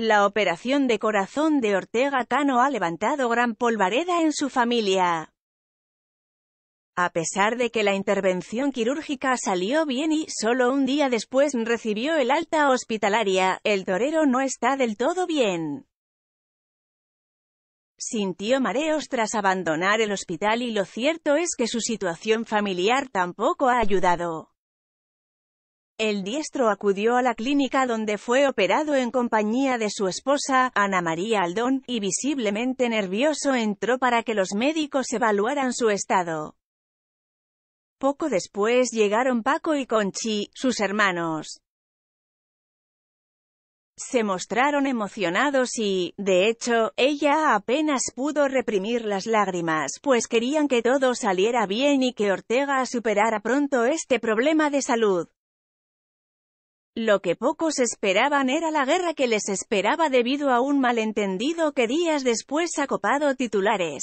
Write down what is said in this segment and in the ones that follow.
La operación de corazón de Ortega Cano ha levantado gran polvareda en su familia. A pesar de que la intervención quirúrgica salió bien y, solo un día después recibió el alta hospitalaria, el torero no está del todo bien. Sintió mareos tras abandonar el hospital y lo cierto es que su situación familiar tampoco ha ayudado. El diestro acudió a la clínica donde fue operado en compañía de su esposa, Ana María Aldón, y visiblemente nervioso entró para que los médicos evaluaran su estado. Poco después llegaron Paco y Conchi, sus hermanos. Se mostraron emocionados y, de hecho, ella apenas pudo reprimir las lágrimas, pues querían que todo saliera bien y que Ortega superara pronto este problema de salud. Lo que pocos esperaban era la guerra que les esperaba debido a un malentendido que días después ha copado titulares.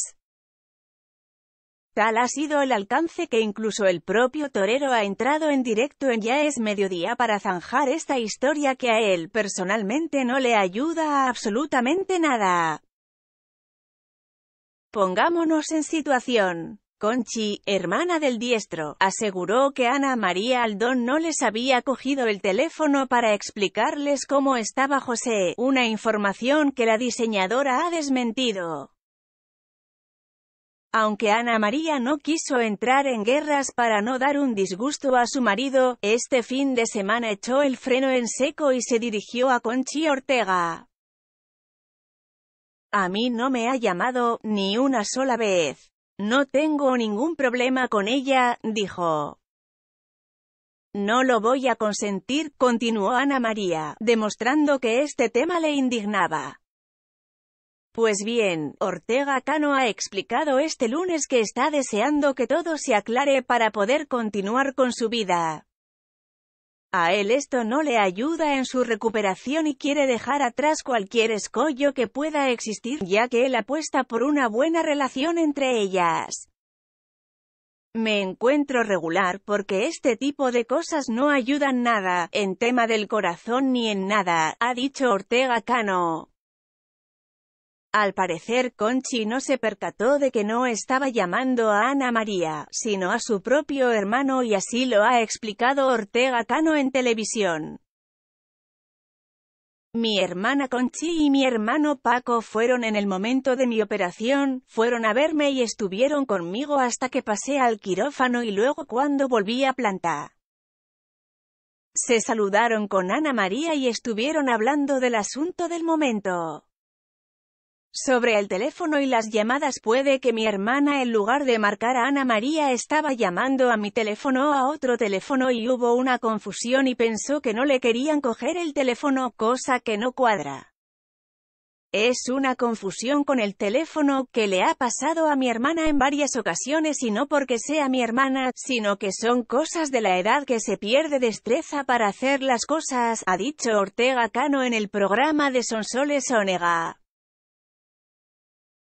Tal ha sido el alcance que incluso el propio torero ha entrado en directo en Ya es mediodía para zanjar esta historia que a él personalmente no le ayuda absolutamente nada. Pongámonos en situación. Conchi, hermana del diestro, aseguró que Ana María Aldón no les había cogido el teléfono para explicarles cómo estaba José, una información que la diseñadora ha desmentido. Aunque Ana María no quiso entrar en guerras para no dar un disgusto a su marido, este fin de semana echó el freno en seco y se dirigió a Conchi Ortega. A mí no me ha llamado, ni una sola vez. No tengo ningún problema con ella, dijo. No lo voy a consentir, continuó Ana María, demostrando que este tema le indignaba. Pues bien, Ortega Cano ha explicado este lunes que está deseando que todo se aclare para poder continuar con su vida. A él esto no le ayuda en su recuperación y quiere dejar atrás cualquier escollo que pueda existir, ya que él apuesta por una buena relación entre ellas. Me encuentro regular porque este tipo de cosas no ayudan nada, en tema del corazón ni en nada, ha dicho Ortega Cano. Al parecer Conchi no se percató de que no estaba llamando a Ana María, sino a su propio hermano y así lo ha explicado Ortega Cano en televisión. Mi hermana Conchi y mi hermano Paco fueron en el momento de mi operación, fueron a verme y estuvieron conmigo hasta que pasé al quirófano y luego cuando volví a planta. Se saludaron con Ana María y estuvieron hablando del asunto del momento. Sobre el teléfono y las llamadas puede que mi hermana en lugar de marcar a Ana María estaba llamando a mi teléfono o a otro teléfono y hubo una confusión y pensó que no le querían coger el teléfono, cosa que no cuadra. Es una confusión con el teléfono que le ha pasado a mi hermana en varias ocasiones y no porque sea mi hermana, sino que son cosas de la edad que se pierde destreza para hacer las cosas, ha dicho Ortega Cano en el programa de Sonsoles Onega.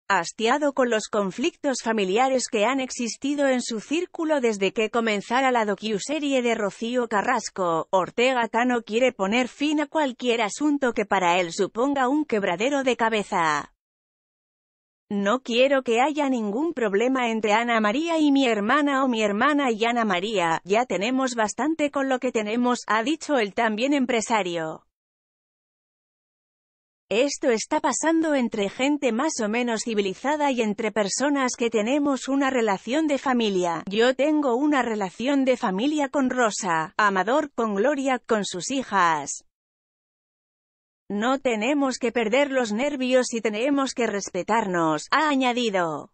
Hastiado con los conflictos familiares que han existido en su círculo desde que comenzara la serie de Rocío Carrasco, Ortega Tano quiere poner fin a cualquier asunto que para él suponga un quebradero de cabeza. No quiero que haya ningún problema entre Ana María y mi hermana o mi hermana y Ana María, ya tenemos bastante con lo que tenemos, ha dicho el también empresario. Esto está pasando entre gente más o menos civilizada y entre personas que tenemos una relación de familia. Yo tengo una relación de familia con Rosa, Amador con Gloria, con sus hijas. No tenemos que perder los nervios y tenemos que respetarnos, ha añadido.